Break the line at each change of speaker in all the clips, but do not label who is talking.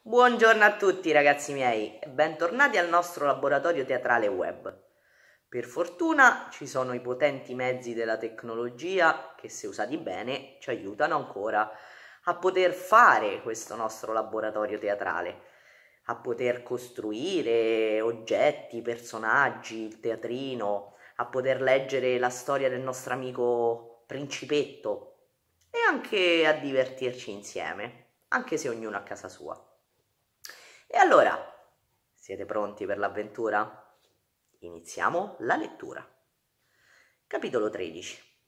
Buongiorno a tutti ragazzi miei e bentornati al nostro laboratorio teatrale web. Per fortuna ci sono i potenti mezzi della tecnologia che se usati bene ci aiutano ancora a poter fare questo nostro laboratorio teatrale, a poter costruire oggetti, personaggi, il teatrino, a poter leggere la storia del nostro amico principetto e anche a divertirci insieme, anche se ognuno a casa sua. E allora, siete pronti per l'avventura? Iniziamo la lettura. Capitolo 13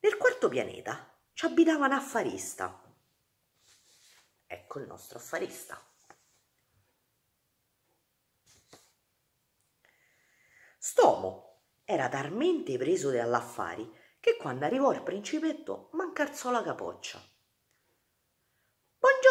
Nel quarto pianeta ci abitava un affarista. Ecco il nostro affarista. Stomo era talmente preso dagli affari che quando arrivò il principetto mancarzò la capoccia.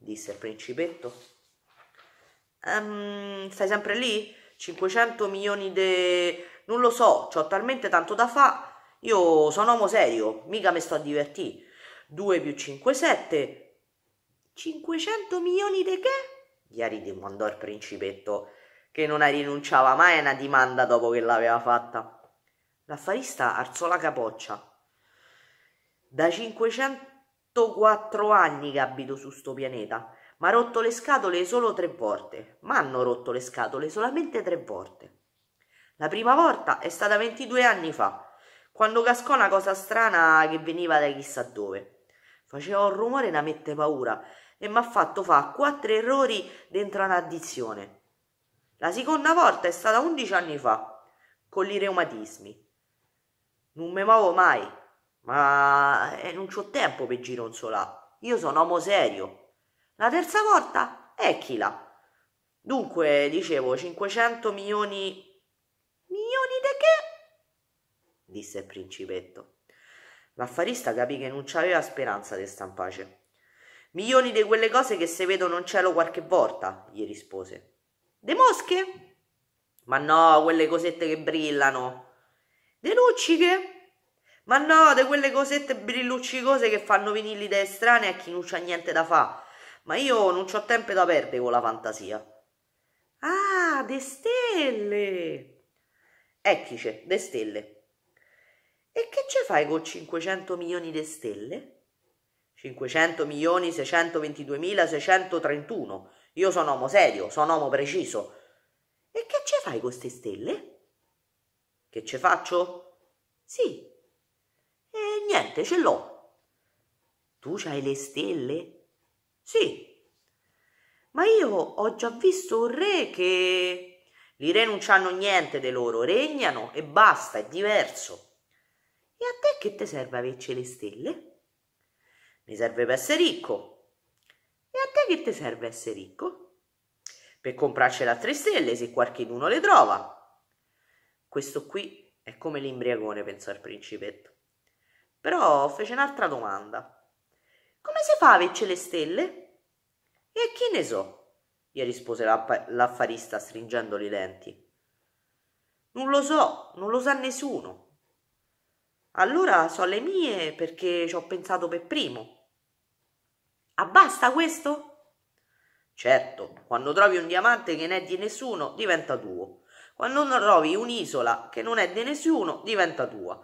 disse il principetto. Um, stai sempre lì? 500 milioni de... Non lo so, ho talmente tanto da fa. Io sono uomo serio, mica mi sto a divertire. 2 più 5, 7. 500 milioni di che? Gli ridimandò il principetto, che non rinunciava mai a una dimanda dopo che l'aveva fatta. L'affarista alzò la capoccia. Da 500 quattro anni che abito su sto pianeta. Ma ha rotto le scatole solo tre volte. Ma hanno rotto le scatole solamente tre volte. La prima volta è stata 22 anni fa, quando cascò una cosa strana che veniva da chissà dove. Faceva un rumore da mette paura e mi ha fatto fare quattro errori dentro un'addizione. La seconda volta è stata 11 anni fa, con i reumatismi. Non me muovo mai, ma eh, non c'ho tempo per gironzolà. Io sono uomo serio. La terza volta? Ecchila. Dunque, dicevo, 500 milioni... Milioni di che? disse il principetto. L'affarista capì che non c'aveva speranza di stampace. Milioni di quelle cose che se vedono in cielo qualche volta, gli rispose. De mosche? Ma no, quelle cosette che brillano. De lucciche? Ma no, di quelle cosette brilluccicose che fanno venire l'idea estranea a chi non c'ha niente da fa. Ma io non c'ho tempo da perdere con la fantasia. Ah, de stelle! Ecchice, de stelle. E che ce fai con 500 milioni di stelle? 500 milioni 622 mila 631. Io sono uomo serio, sono uomo preciso. E che ce fai con queste stelle? Che ce faccio? Sì, Niente, ce l'ho. Tu c'hai le stelle? Sì. Ma io ho già visto un re che... I re non c'hanno niente di loro, regnano e basta, è diverso. E a te che ti serve averci le stelle? Mi serve per essere ricco. E a te che ti serve essere ricco? Per comprarci le altre stelle se qualcuno le trova. Questo qui è come l'imbriagone, pensò il principetto. Però fece un'altra domanda. Come si fa a vincere le stelle? E chi ne so? gli rispose l'affarista stringendo le denti. Non lo so, non lo sa nessuno. Allora so le mie perché ci ho pensato per primo. Ah, basta questo? Certo, quando trovi un diamante che non è di nessuno, diventa tuo. Quando trovi un'isola che non è di nessuno, diventa tua.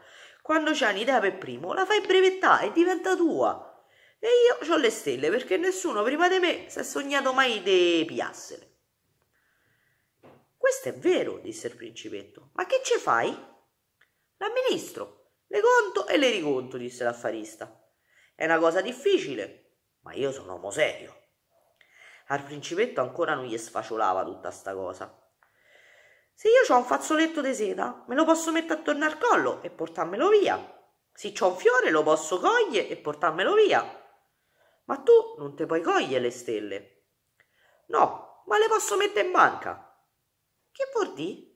Quando c'è un'idea per primo, la fai brevettare e diventa tua. E io ho le stelle perché nessuno prima di me si è sognato mai di piassere. Questo è vero, disse il principetto. Ma che ci fai? L'amministro. Le conto e le riconto, disse l'affarista. È una cosa difficile, ma io sono uomo serio. Al principetto ancora non gli sfaciolava tutta sta cosa. Se io ho un fazzoletto di seta, me lo posso mettere attorno al collo e portarmelo via. Se ho un fiore, lo posso cogliere e portarmelo via. Ma tu non te puoi cogliere le stelle. No, ma le posso mettere in banca. Che vuol dire?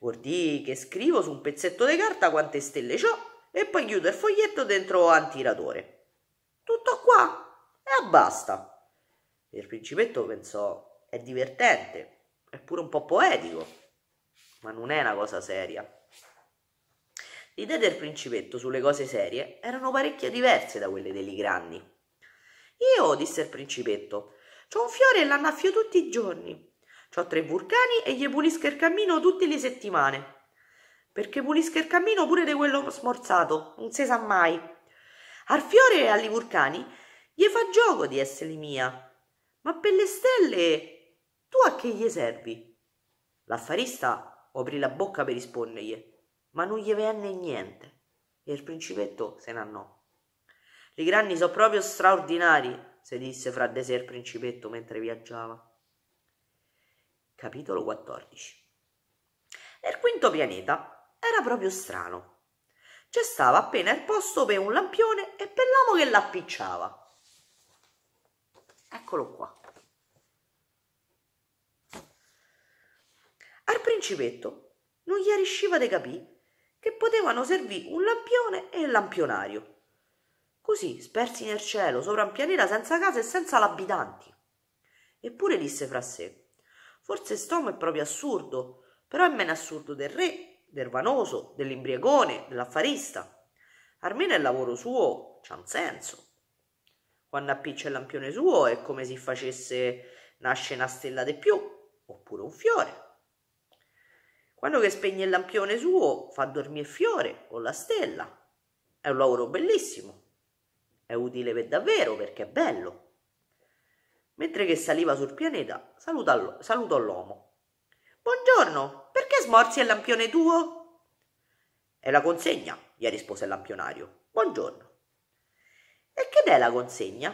Vuol dire che scrivo su un pezzetto di carta quante stelle ho e poi chiudo il foglietto dentro un tiratore. Tutto qua e basta. Il principetto pensò: è divertente è pure un po' poetico, ma non è una cosa seria. Le idee del principetto sulle cose serie erano parecchie diverse da quelle degli grandi. Io, disse il principetto, ho un fiore e l'annaffio tutti i giorni. Ho tre vulcani e gli pulisco il cammino tutte le settimane. Perché pulisco il cammino pure di quello smorzato, non si sa mai. Al fiore e agli vulcani gli fa gioco di esserli mia. Ma per le stelle tu a che gli servi? L'affarista aprì la bocca per rispondergli, ma non gli venne niente e il principetto se ne andò. I granni sono proprio straordinari, si disse fra di sé il principetto mentre viaggiava. Capitolo 14 Nel quinto pianeta era proprio strano. C'è stava appena il posto per un lampione e per l'amo che l'appicciava. Eccolo qua. al principetto non gli riusciva di capire che potevano servire un lampione e un lampionario. Così, spersi nel cielo, sopra un pianeta senza casa e senza l'abitanti. Eppure disse fra sé, forse st'uomo è proprio assurdo, però è meno assurdo del re, del vanoso, dell'imbriagone, dell'affarista. Almeno il lavoro suo c'ha un senso. Quando appiccia il lampione suo è come se facesse nasce una stella di più, oppure un fiore. Quello che spegne il lampione suo fa dormire Fiore o la stella. È un lavoro bellissimo. È utile per davvero perché è bello. Mentre che saliva sul pianeta, salutò l'uomo. Buongiorno, perché smorzi il lampione tuo? È la consegna, gli rispose il lampionario. Buongiorno. E che è la consegna?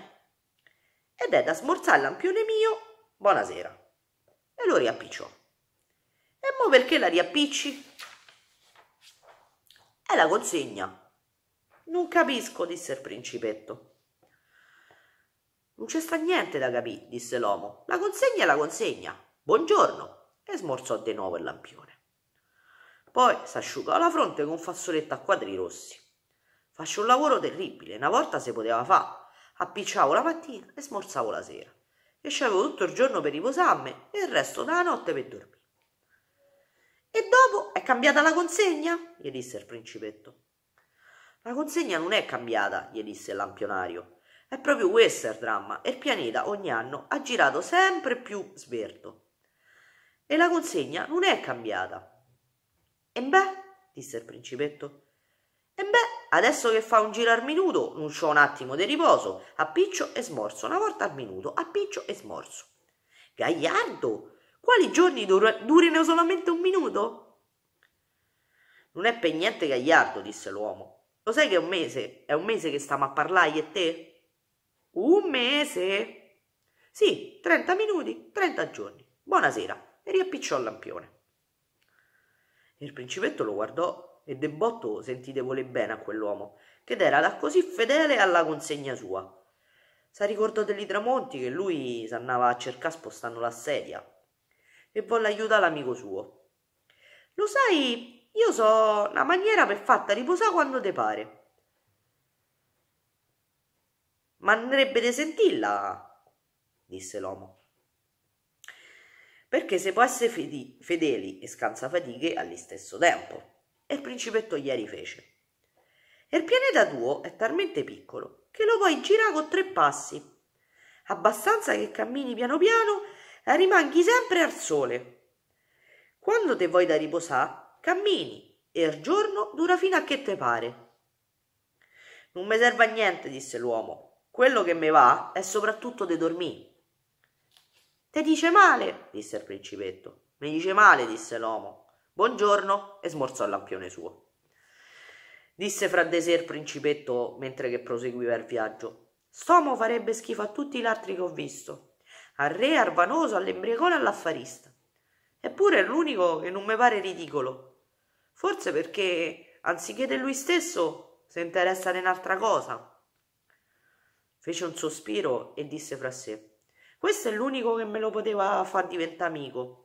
Ed è da smorzare il lampione mio. Buonasera. E lo riappicciò. E mo perché la riappicci? È la consegna. Non capisco, disse il principetto. Non c'è sta niente da capire, disse l'uomo. La consegna è la consegna. Buongiorno. E smorzò di nuovo il lampione. Poi s'asciugò la fronte con un fazzoletto a quadri rossi. Faccio un lavoro terribile, una volta si poteva fare. Appicciavo la mattina e smorzavo la sera. E c'avevo tutto il giorno per riposarmi e il resto della notte per dormire. E dopo è cambiata la consegna? gli disse il principetto. La consegna non è cambiata, gli disse il lampionario. È proprio questo il dramma il pianeta ogni anno ha girato sempre più sverto. E la consegna non è cambiata. E beh, disse il principetto. E beh, adesso che fa un giro al minuto, non c'ho un attimo di riposo, appiccio e smorso, una volta al minuto, appiccio e smorso. Gagliardo, quali giorni dur- durino solamente un minuto? Non è per niente gagliardo, disse l'uomo. Lo sai che è un mese? È un mese che stiamo a parlare io e te? Un mese? Sì, 30 minuti, 30 giorni. Buonasera. E riappicciò il lampione. Il principetto lo guardò e de botto sentì di bene a quell'uomo, che era da così fedele alla consegna sua. S'ha ricordato degli tramonti che lui s'annava a cercare spostando la sedia, e volle aiutare l'amico suo. Lo sai, io so una maniera per fatta riposare quando te pare. Ma andrebbe di sentirla, disse l'uomo. Perché se può essere fedi- fedeli e scansafatiche stesso tempo. E il principetto ieri fece. E il pianeta tuo è talmente piccolo che lo puoi girare con tre passi, abbastanza che cammini piano piano rimanghi sempre al sole. Quando te vuoi da riposare, cammini e il giorno dura fino a che te pare. Non mi serve a niente, disse l'uomo. Quello che mi va è soprattutto de dormì. Te dice male, disse il principetto. Mi dice male, disse l'uomo. Buongiorno, e smorzò il lampione suo. Disse fra di sé il principetto mentre che proseguiva il viaggio. Stomo farebbe schifo a tutti gli altri che ho visto al re, al all'embriacone, all'affarista. Eppure è l'unico che non mi pare ridicolo. Forse perché, anziché di lui stesso, si interessa di un'altra cosa. Fece un sospiro e disse fra sé: Questo è l'unico che me lo poteva far diventare amico.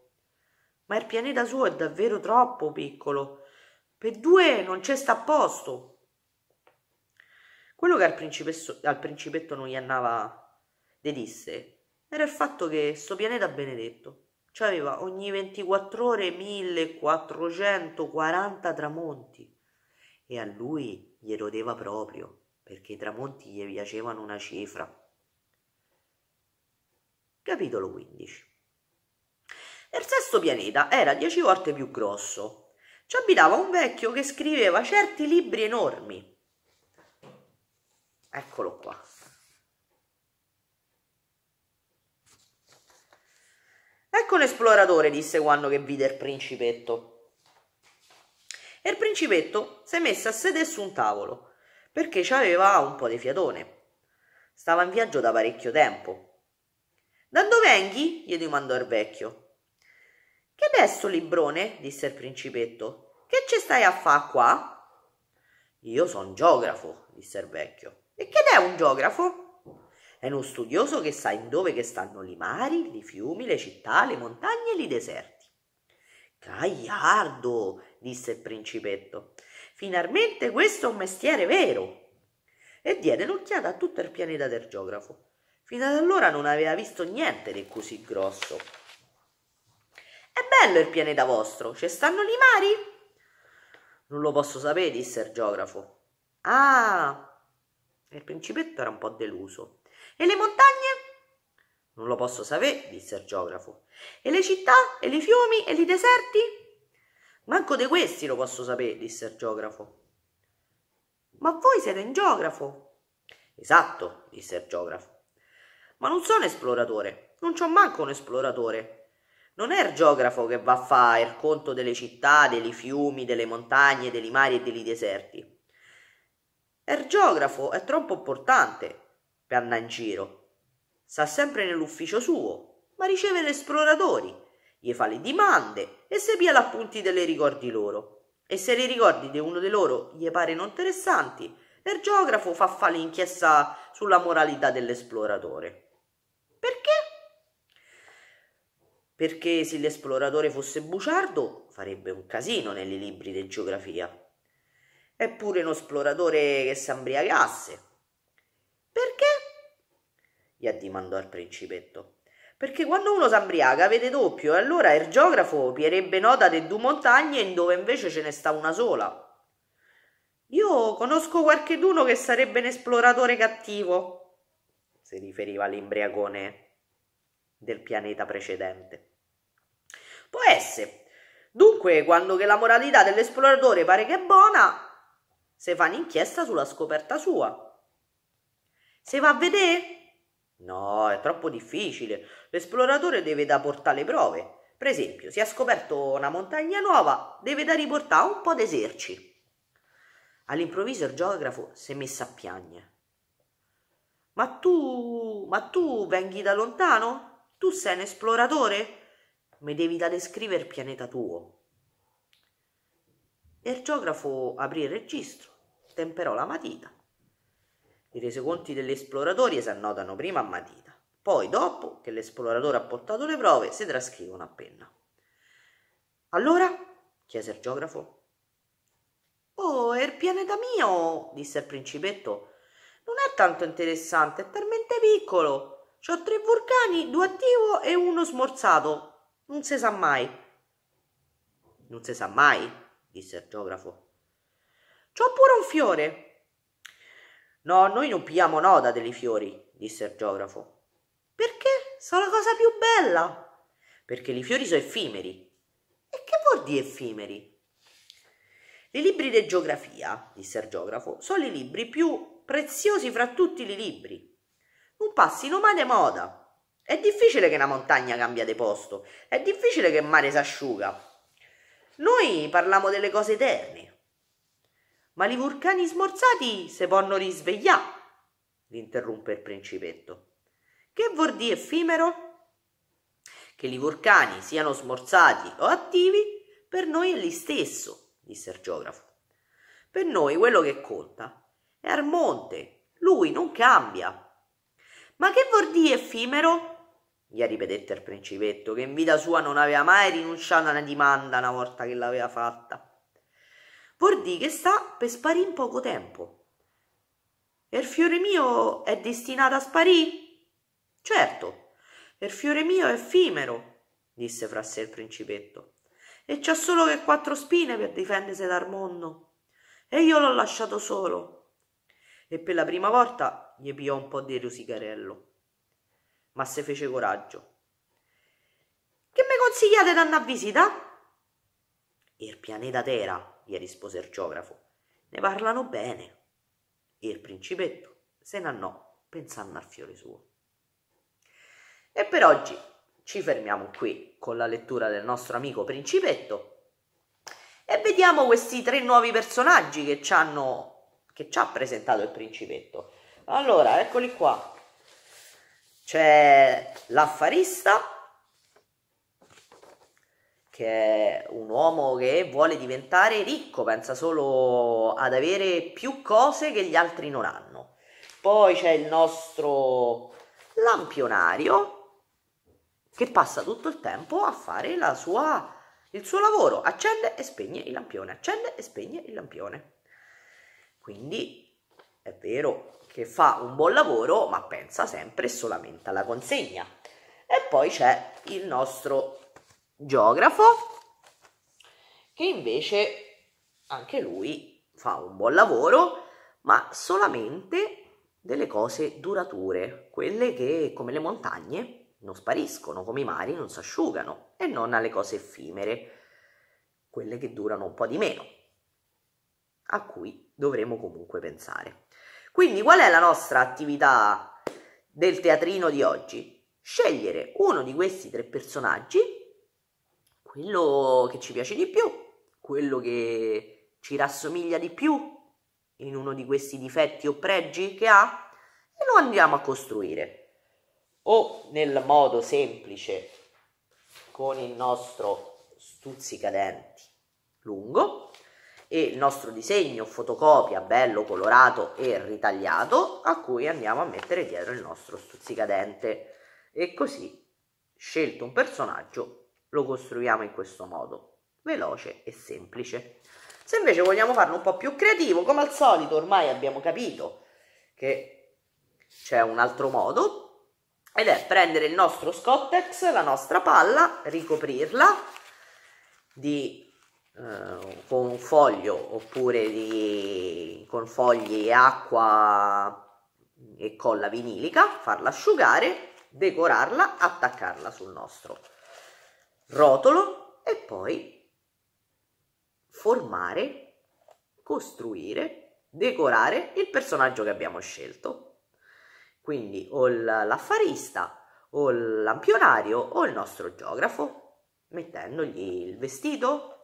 Ma il pianeta suo è davvero troppo piccolo. Per due non c'è sta posto. Quello che al, al principetto non gli andava, le disse: era il fatto che sto pianeta benedetto cioè aveva ogni 24 ore 1440 tramonti e a lui gli rodeva proprio perché i tramonti gli piacevano una cifra. Capitolo 15 Il sesto pianeta era dieci volte più grosso. Ci abitava un vecchio che scriveva certi libri enormi. Eccolo qua. Ecco un esploratore, disse quando che vide il principetto. E il principetto si è messo a sedere su un tavolo, perché ci aveva un po' di fiatone. Stava in viaggio da parecchio tempo. Da dove venghi? gli domandò il vecchio. Che adesso, librone? disse il principetto. Che ci stai a fa qua? Io son geografo, disse il vecchio. E che è un geografo? È uno studioso che sa in dove che stanno i mari, i fiumi, le città, le montagne e i deserti. Cagliardo, disse il principetto, finalmente questo è un mestiere vero. E diede un'occhiata a tutto il pianeta del geografo. Fino ad allora non aveva visto niente di così grosso. È bello il pianeta vostro, ci stanno i mari? Non lo posso sapere, disse il geografo. Ah! Il principetto era un po' deluso. E le montagne? Non lo posso sapere, disse il geografo. E le città? E i fiumi? E i deserti? Manco di questi lo posso sapere, disse il geografo. Ma voi siete un geografo? Esatto, disse il geografo. Ma non sono esploratore, non c'ho manco un esploratore. Non è il geografo che va a fare il conto delle città, dei fiumi, delle montagne, dei mari e dei deserti. È il geografo, è troppo importante, per andare in giro. Sta sempre nell'ufficio suo, ma riceve gli esploratori, gli fa le domande e se pia l'appunti delle ricordi loro. E se le ricordi di uno di loro gli pare non interessanti, il geografo fa fare l'inchiesta sulla moralità dell'esploratore. Perché? Perché se l'esploratore fosse buciardo farebbe un casino nei libri di geografia. Eppure un esploratore che s'ambriagasse. Perché? gli addimandò il principetto. Perché quando uno s'ambriaca vede doppio e allora il geografo pierebbe nota di due montagne in dove invece ce ne sta una sola. Io conosco qualcheduno che sarebbe un esploratore cattivo, si riferiva all'imbriacone del pianeta precedente. Può essere. Dunque, quando che la moralità dell'esploratore pare che è buona, se fa un'inchiesta sulla scoperta sua. Se va a vedere No, è troppo difficile. L'esploratore deve da portare le prove. Per esempio, si ha scoperto una montagna nuova, deve da riportare un po' d'eserci. All'improvviso il geografo si è messo a piagne. Ma tu, ma tu venghi da lontano? Tu sei un esploratore? Mi devi da descrivere il pianeta tuo. E il geografo aprì il registro, temperò la matita i resoconti degli esploratori si annotano prima a matita, poi dopo che l'esploratore ha portato le prove si trascrivono a penna. Allora? chiese il geografo. Oh, il pianeta mio, disse il principetto, non è tanto interessante, è talmente piccolo. C'ho tre vulcani, due attivo e uno smorzato. Non si sa mai. Non si sa mai, disse il geografo. C'ho pure un fiore, No, noi non pigliamo nota dei fiori, disse il geografo. Perché? Sono la cosa più bella. Perché i fiori sono effimeri. E che vuol dire effimeri? I libri di geografia, disse il geografo, sono i libri più preziosi fra tutti i libri. Non passino mai di moda. È difficile che una montagna cambia di posto, è difficile che il mare si asciuga. Noi parliamo delle cose eterne ma i vulcani smorzati se ponno risveglià, l'interruppe il principetto. Che vuol dire effimero? Che i vulcani siano smorzati o attivi, per noi è lì stesso, disse il geografo. Per noi quello che conta è Armonte, lui non cambia. Ma che vuol dire effimero? gli ripetette il principetto, che in vita sua non aveva mai rinunciato a una dimanda una volta che l'aveva fatta vuol dire che sta per sparire in poco tempo. E er il fiore mio è destinato a sparire? Certo, il er fiore mio è effimero, disse fra sé il principetto, e c'ha solo che quattro spine per difendersi dal mondo. E io l'ho lasciato solo. E per la prima volta gli pigliò un po' di rosicarello. Ma se fece coraggio. Che mi consigliate d'andare a visita? Il pianeta Terra, gli rispose il geografo. Ne parlano bene. E il principetto se ne n'annò pensando al fiore suo. E per oggi ci fermiamo qui con la lettura del nostro amico principetto e vediamo questi tre nuovi personaggi che ci hanno che ci ha presentato il principetto. Allora, eccoli qua. C'è l'affarista, che è un uomo che vuole diventare ricco, pensa solo ad avere più cose che gli altri non hanno. Poi c'è il nostro lampionario che passa tutto il tempo a fare la sua, il suo lavoro, accende e spegne il lampione, accende e spegne il lampione. Quindi è vero che fa un buon lavoro, ma pensa sempre solamente alla consegna. E poi c'è il nostro geografo, che invece anche lui fa un buon lavoro, ma solamente delle cose durature, quelle che come le montagne non spariscono, come i mari non si asciugano, e non alle cose effimere, quelle che durano un po' di meno, a cui dovremo comunque pensare. Quindi qual è la nostra attività del teatrino di oggi? Scegliere uno di questi tre personaggi quello che ci piace di più, quello che ci rassomiglia di più in uno di questi difetti o pregi che ha e lo andiamo a costruire o nel modo semplice con il nostro stuzzicadenti lungo e il nostro disegno fotocopia bello colorato e ritagliato a cui andiamo a mettere dietro il nostro stuzzicadente e così scelto un personaggio lo costruiamo in questo modo, veloce e semplice. Se invece vogliamo farlo un po' più creativo, come al solito ormai abbiamo capito che c'è un altro modo, ed è prendere il nostro scottex, la nostra palla, ricoprirla di, eh, con un foglio oppure di, con fogli acqua e colla vinilica, farla asciugare, decorarla, attaccarla sul nostro rotolo e poi formare, costruire, decorare il personaggio che abbiamo scelto. Quindi o l'affarista, o il lampionario, o il nostro geografo, mettendogli il vestito,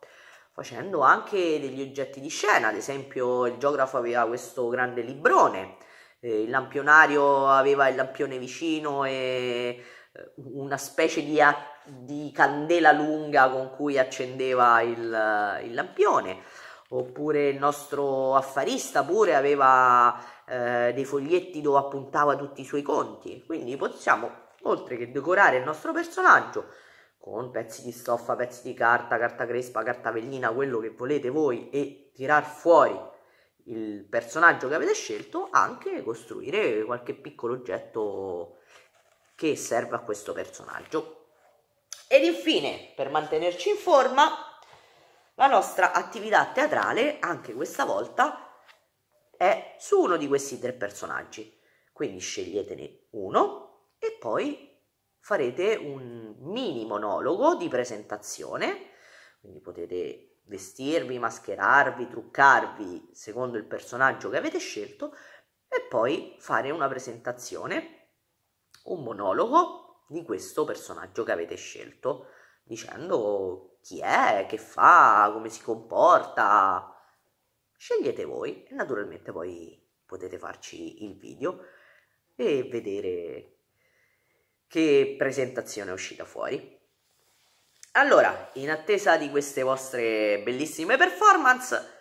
facendo anche degli oggetti di scena, ad esempio il geografo aveva questo grande librone, eh, il lampionario aveva il lampione vicino e eh, una specie di, di, candela lunga con cui accendeva il, eh, il, lampione, oppure il nostro affarista pure aveva eh, dei foglietti dove appuntava tutti i suoi conti, quindi possiamo, oltre che decorare il nostro personaggio, con pezzi di stoffa, pezzi di carta, carta crespa, carta vellina, quello che volete voi e tirar fuori il personaggio che avete scelto, anche costruire qualche piccolo oggetto che serve a questo personaggio. Ed infine, per mantenerci in forma, la nostra attività teatrale, anche questa volta, è su uno di questi tre personaggi. Quindi sceglietene uno e poi farete un mini monologo di presentazione, quindi potete vestirvi, mascherarvi, truccarvi secondo il personaggio che avete scelto e poi fare una presentazione un monologo di questo personaggio che avete scelto, dicendo chi è, che fa, come si comporta. Scegliete voi e naturalmente poi potete farci il video e vedere che presentazione è uscita fuori. Allora, in attesa di queste vostre bellissime performance,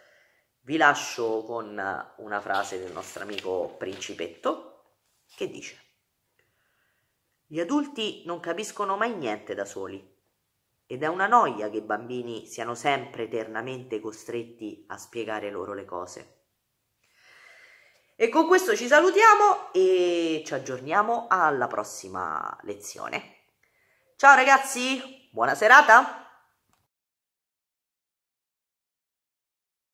vi lascio con una frase del nostro amico Principetto che dice gli adulti non capiscono mai niente da soli ed è una noia che i bambini siano sempre eternamente costretti a spiegare loro le cose. E con questo ci salutiamo e ci aggiorniamo alla prossima lezione. Ciao ragazzi, buona serata!